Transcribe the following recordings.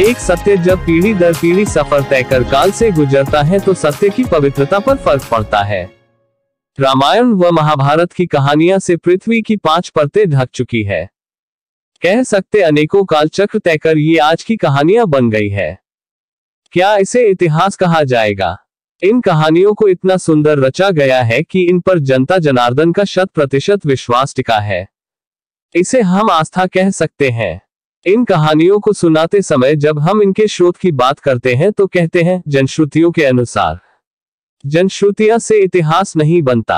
एक सत्य जब पीढ़ी दर पीढ़ी सफर तय कर काल से गुजरता है तो सत्य की पवित्रता पर फर्क पड़ता है रामायण व महाभारत की कहानियां से पृथ्वी की पांच परतें ढक चुकी है कह सकते अनेकों काल चक्र तय कर ये आज की कहानियां बन गई है क्या इसे इतिहास कहा जाएगा इन कहानियों को इतना सुंदर रचा गया है कि इन पर जनता जनार्दन का शत प्रतिशत विश्वास टिका है इसे हम आस्था कह सकते हैं इन कहानियों को सुनाते समय जब हम इनके स्रोत की बात करते हैं तो कहते हैं जनश्रुतियों के अनुसार जनश्रुतियां से इतिहास नहीं बनता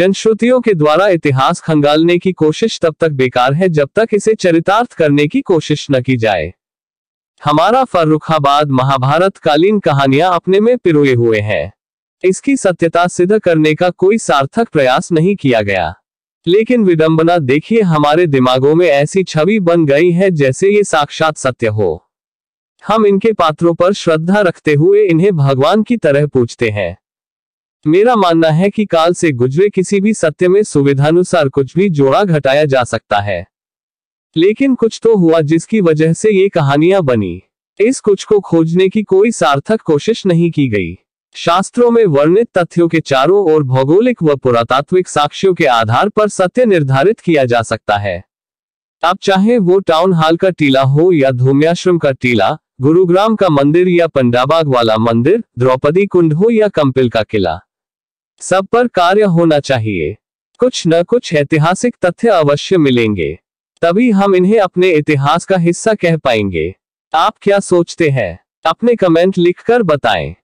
जनश्रुतियों के द्वारा इतिहास खंगालने की कोशिश तब तक बेकार है जब तक इसे चरितार्थ करने की कोशिश न की जाए हमारा फर्रुखाबाद महाभारत कालीन कहानियां अपने में पिरोए हुए हैं इसकी सत्यता सिद्ध करने का कोई सार्थक प्रयास नहीं किया गया लेकिन विडंबना देखिए हमारे दिमागों में ऐसी छवि बन गई है जैसे ये साक्षात सत्य हो हम इनके पात्रों पर श्रद्धा रखते हुए इन्हें भगवान की तरह पूछते हैं मेरा मानना है कि काल से गुजरे किसी भी सत्य में सुविधानुसार कुछ भी जोड़ा घटाया जा सकता है लेकिन कुछ तो हुआ जिसकी वजह से ये कहानियां बनी इस कुछ को खोजने की कोई सार्थक कोशिश नहीं की गई शास्त्रों में वर्णित तथ्यों के चारों ओर भौगोलिक व पुरातात्विक साक्ष्यों के आधार पर सत्य निर्धारित किया जा सकता है आप चाहे वो टाउन हॉल का टीला हो या धूम्याश्रम का टीला गुरुग्राम का मंदिर या पंडाबाग वाला मंदिर द्रौपदी कुंड हो या कंपिल का किला सब पर कार्य होना चाहिए कुछ न कुछ ऐतिहासिक तथ्य अवश्य मिलेंगे तभी हम इन्हें अपने इतिहास का हिस्सा कह पाएंगे आप क्या सोचते हैं अपने कमेंट लिखकर बताएं